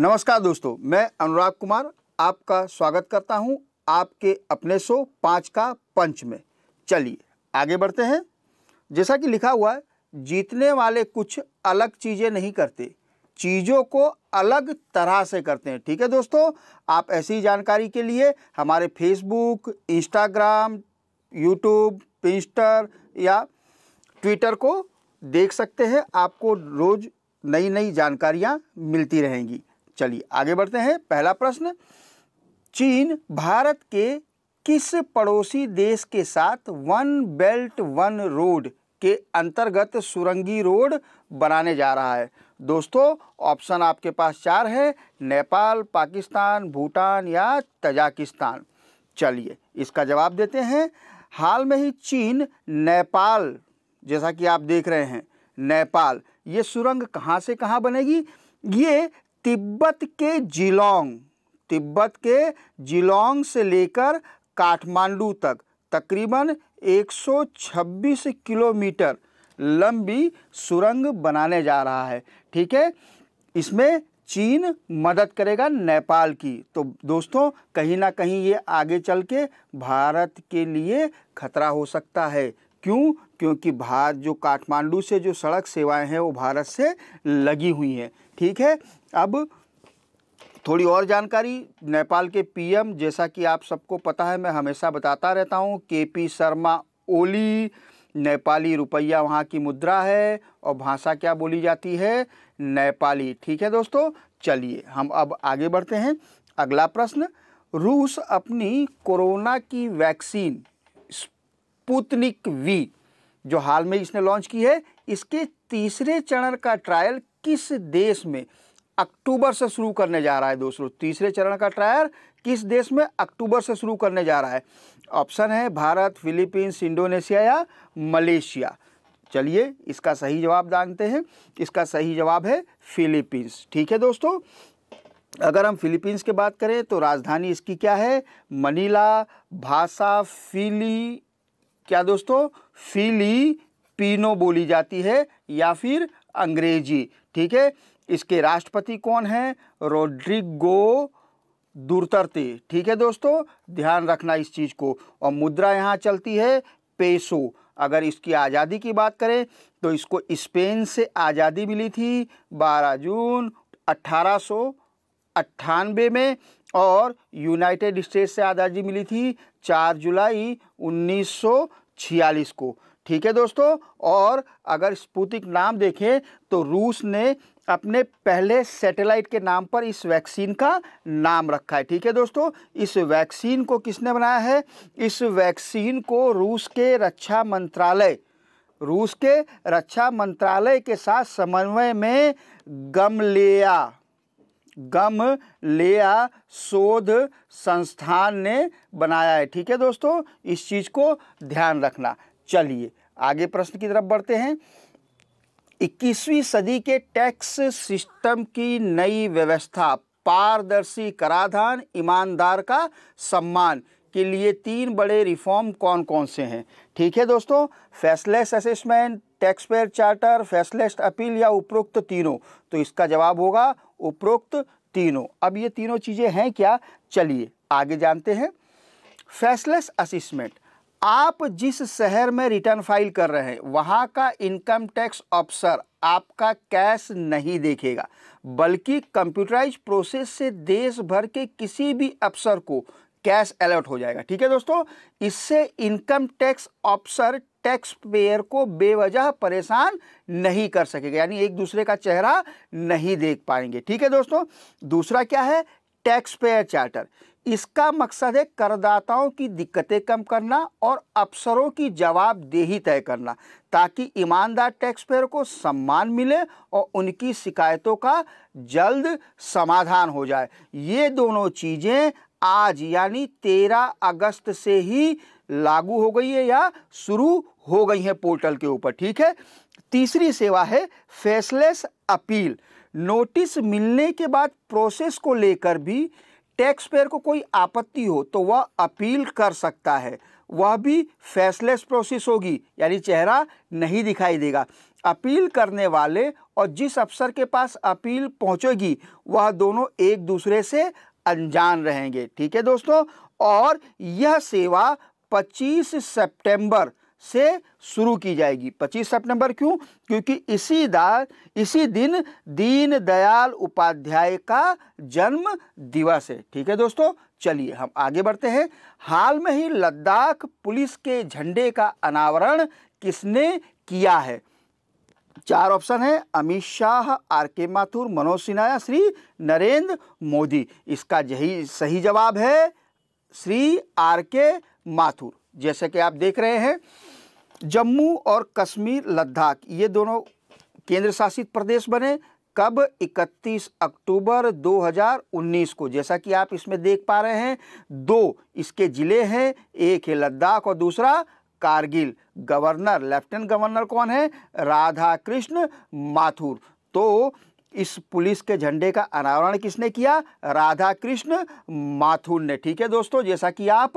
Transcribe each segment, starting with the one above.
नमस्कार दोस्तों मैं अनुराग कुमार आपका स्वागत करता हूं आपके अपने शो पाँच का पंच में चलिए आगे बढ़ते हैं जैसा कि लिखा हुआ है जीतने वाले कुछ अलग चीज़ें नहीं करते चीज़ों को अलग तरह से करते हैं ठीक है दोस्तों आप ऐसी जानकारी के लिए हमारे फेसबुक इंस्टाग्राम यूट्यूब पिंस्टर या ट्विटर को देख सकते हैं आपको रोज़ नई नई जानकारियाँ मिलती रहेंगी चलिए आगे बढ़ते हैं पहला प्रश्न चीन भारत के किस पड़ोसी देश के साथ वन बेल्ट वन रोड के अंतर्गत सुरंगी रोड बनाने जा रहा है दोस्तों ऑप्शन आपके पास चार है नेपाल पाकिस्तान भूटान या तजाकिस्तान चलिए इसका जवाब देते हैं हाल में ही चीन नेपाल जैसा कि आप देख रहे हैं नेपाल ये सुरंग कहां से कहां बनेगी ये तिब्बत के जिलोंग तिब्बत के जिलोंग से लेकर काठमांडू तक तकरीबन 126 किलोमीटर लंबी सुरंग बनाने जा रहा है ठीक है इसमें चीन मदद करेगा नेपाल की तो दोस्तों कहीं ना कहीं ये आगे चल के भारत के लिए खतरा हो सकता है क्यों क्योंकि भारत जो काठमांडू से जो सड़क सेवाएं हैं वो भारत से लगी हुई हैं ठीक है अब थोड़ी और जानकारी नेपाल के पीएम जैसा कि आप सबको पता है मैं हमेशा बताता रहता हूँ के पी शर्मा ओली नेपाली रुपया वहाँ की मुद्रा है और भाषा क्या बोली जाती है नेपाली ठीक है दोस्तों चलिए हम अब आगे बढ़ते हैं अगला प्रश्न रूस अपनी कोरोना की वैक्सीन स्पुतनिक वी जो हाल में इसने लॉन्च की है इसके तीसरे चरण का ट्रायल किस देश में अक्टूबर से शुरू करने जा रहा है दोस्तों तीसरे चरण का ट्रायल किस देश में अक्टूबर से शुरू करने जा रहा है ऑप्शन है भारत फिलीपींस इंडोनेशिया या मलेशिया चलिए इसका सही जवाब जानते हैं इसका सही जवाब है फिलीपींस ठीक है दोस्तों अगर हम फिलीपींस की बात करें तो राजधानी इसकी क्या है मनीला भाषा फिली क्या दोस्तों फिलीपीनो बोली जाती है या फिर अंग्रेजी ठीक है इसके राष्ट्रपति कौन हैं रोड्रिगो दुर्तरते ठीक है दोस्तों ध्यान रखना इस चीज़ को और मुद्रा यहाँ चलती है पेसो अगर इसकी आज़ादी की बात करें तो इसको स्पेन से आज़ादी मिली थी 12 जून अट्ठारह में और यूनाइटेड स्टेट से आज़ादी मिली थी चार जुलाई उन्नीस को ठीक है दोस्तों और अगर स्पूतिक नाम देखें तो रूस ने अपने पहले सैटेलाइट के नाम पर इस वैक्सीन का नाम रखा है ठीक है दोस्तों इस वैक्सीन को किसने बनाया है इस वैक्सीन को रूस के रक्षा मंत्रालय रूस के रक्षा मंत्रालय के साथ समन्वय में गमलेया गम लेया शोध संस्थान ने बनाया है ठीक है दोस्तों इस चीज़ को ध्यान रखना चलिए आगे प्रश्न की तरफ बढ़ते हैं 21वीं सदी के टैक्स सिस्टम की नई व्यवस्था पारदर्शी कराधान ईमानदार का सम्मान के लिए तीन बड़े रिफॉर्म कौन कौन से हैं ठीक है दोस्तों faceless assessment taxpayer charter faceless appeal या उपरोक्त तीनों तो इसका जवाब होगा उपरोक्त तीनों अब ये तीनों चीज़ें हैं क्या चलिए आगे जानते हैं फैसलेस असिस्मेंट आप जिस शहर में रिटर्न फाइल कर रहे हैं वहाँ का इनकम टैक्स ऑफिसर आपका कैश नहीं देखेगा बल्कि कंप्यूटराइज प्रोसेस से देश भर के किसी भी अफसर को कैश अलर्ट हो जाएगा ठीक है दोस्तों इससे income tax officer tax payer को बेवजह परेशान नहीं कर सकेगा यानी एक दूसरे का चेहरा नहीं देख पाएंगे ठीक है दोस्तों दूसरा क्या है टैक्स पेयर चार्टर इसका मकसद है करदाताओं की दिक्कतें कम करना और अफसरों की जवाबदेही तय करना ताकि ईमानदार टैक्स पेयर को सम्मान मिले और उनकी शिकायतों का जल्द समाधान हो जाए ये दोनों चीज़ें आज यानी तेरह अगस्त से ही लागू हो गई है या शुरू हो गई है पोर्टल के ऊपर ठीक है तीसरी सेवा है फेसलेस अपील नोटिस मिलने के बाद प्रोसेस को लेकर भी टैक्स पेयर को कोई आपत्ति हो तो वह अपील कर सकता है वह भी फेसलेस प्रोसेस होगी यानी चेहरा नहीं दिखाई देगा अपील करने वाले और जिस अफसर के पास अपील पहुंचेगी वह दोनों एक दूसरे से अनजान रहेंगे ठीक है दोस्तों और यह सेवा 25 सितंबर से शुरू की जाएगी 25 सितंबर क्यों क्योंकि इसी दा इसी दिन दीन दयाल उपाध्याय का जन्म दिवस है ठीक है दोस्तों चलिए हम आगे बढ़ते हैं हाल में ही लद्दाख पुलिस के झंडे का अनावरण किसने किया है चार ऑप्शन है अमित शाह आर के माथुर मनोज सिन्हा श्री नरेंद्र मोदी इसका यही सही जवाब है श्री आर के माथुर जैसे कि आप देख रहे हैं जम्मू और कश्मीर लद्दाख ये दोनों केंद्र शासित प्रदेश बने कब 31 अक्टूबर 2019 को जैसा कि आप इसमें देख पा रहे हैं दो इसके ज़िले हैं एक है लद्दाख और दूसरा कारगिल गवर्नर लेफ्टिनेंट गवर्नर कौन है राधा कृष्ण माथुर तो इस पुलिस के झंडे का अनावरण किसने किया राधा कृष्ण माथुर ने ठीक है दोस्तों जैसा कि आप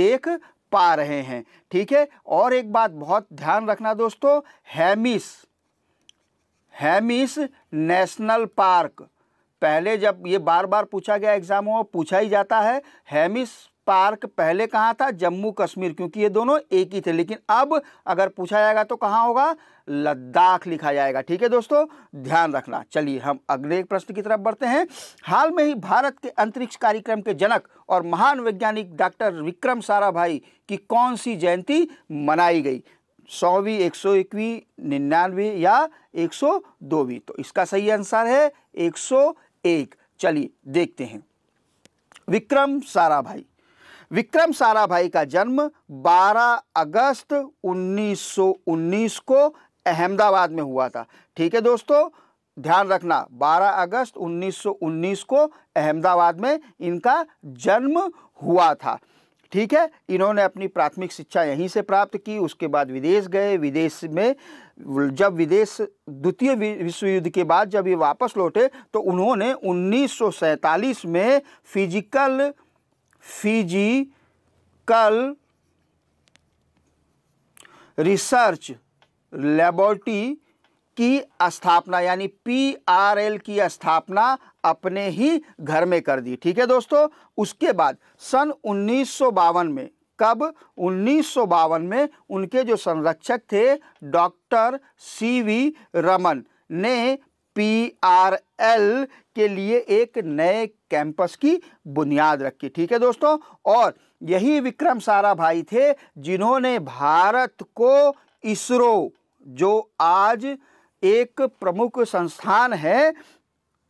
देख पा रहे हैं ठीक है और एक बात बहुत ध्यान रखना दोस्तों हैमिस हैमिस नेशनल पार्क पहले जब ये बार बार पूछा गया एग्जाम में पूछा ही जाता है हैमिस पार्क पहले कहाँ था जम्मू कश्मीर क्योंकि ये दोनों एक ही थे लेकिन अब अगर पूछा जाएगा तो कहाँ होगा लद्दाख लिखा जाएगा ठीक है दोस्तों ध्यान रखना चलिए हम अगले प्रश्न की तरफ बढ़ते हैं हाल में ही भारत के अंतरिक्ष कार्यक्रम के जनक और महान वैज्ञानिक डॉक्टर विक्रम साराभाई की कौन सी जयंती मनाई गई सौवीं एक सौ इक्वी निन्यानवे या एक सौ दोवीं तो इसका सही आंसर है एक सौ एक चलिए देखते हैं विक्रम साराभाई विक्रम साराभाई का जन्म 12 अगस्त 1919 को अहमदाबाद में हुआ था ठीक है दोस्तों ध्यान रखना 12 अगस्त 1919 को अहमदाबाद में इनका जन्म हुआ था ठीक है इन्होंने अपनी प्राथमिक शिक्षा यहीं से प्राप्त की उसके बाद विदेश गए विदेश में जब विदेश द्वितीय विश्व युद्ध के बाद जब ये वापस लौटे तो उन्होंने उन्नीस में फिजिकल फिजिकल रिसर्च लेबोरेटरी की स्थापना यानी पीआरएल की स्थापना अपने ही घर में कर दी ठीक है दोस्तों उसके बाद सन उन्नीस में कब उन्नीस में उनके जो संरक्षक थे डॉक्टर सी वी रमन ने पी आर एल के लिए एक नए कैंपस की बुनियाद रखी ठीक है दोस्तों और यही विक्रम सारा भाई थे जिन्होंने भारत को इसरो जो आज एक प्रमुख संस्थान है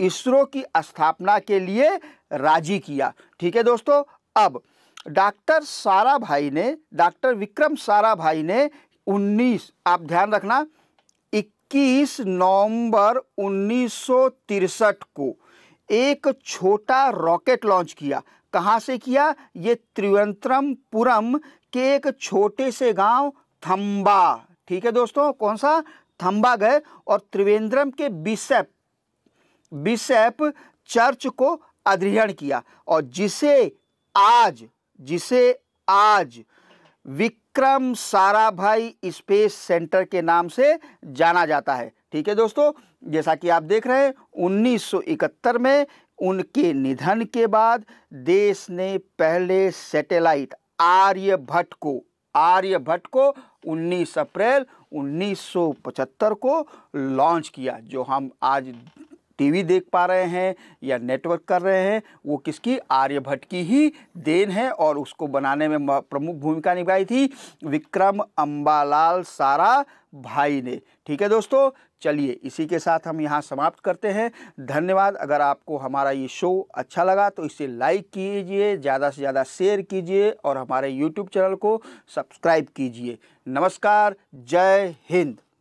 इसरो की स्थापना के लिए राजी किया ठीक है दोस्तों अब डॉक्टर सारा भाई ने डॉक्टर विक्रम सारा भाई ने 19 आप ध्यान रखना 21 नवंबर उन्नीस को एक छोटा रॉकेट लॉन्च किया कहाँ से किया ये त्रिवेंद्रमपुरम के एक छोटे से गांव थम्बा ठीक है दोस्तों कौन सा थम्बा गए और त्रिवेंद्रम के बिशप बिशप चर्च को अधिग्रहण किया और जिसे आज जिसे आज विक विक्रम साराभाई स्पेस सेंटर के नाम से जाना जाता है ठीक है दोस्तों जैसा कि आप देख रहे हैं 1971 में उनके निधन के बाद देश ने पहले सैटेलाइट आर्यभट्ट को आर्यभट्ट को 19 अप्रैल 1975 को लॉन्च किया जो हम आज टीवी देख पा रहे हैं या नेटवर्क कर रहे हैं वो किसकी आर्यभट्ट की ही देन है और उसको बनाने में प्रमुख भूमिका निभाई थी विक्रम अम्बालाल सारा भाई ने ठीक है दोस्तों चलिए इसी के साथ हम यहाँ समाप्त करते हैं धन्यवाद अगर आपको हमारा ये शो अच्छा लगा तो इसे लाइक कीजिए ज़्यादा से ज़्यादा शेयर कीजिए और हमारे यूट्यूब चैनल को सब्सक्राइब कीजिए नमस्कार जय हिंद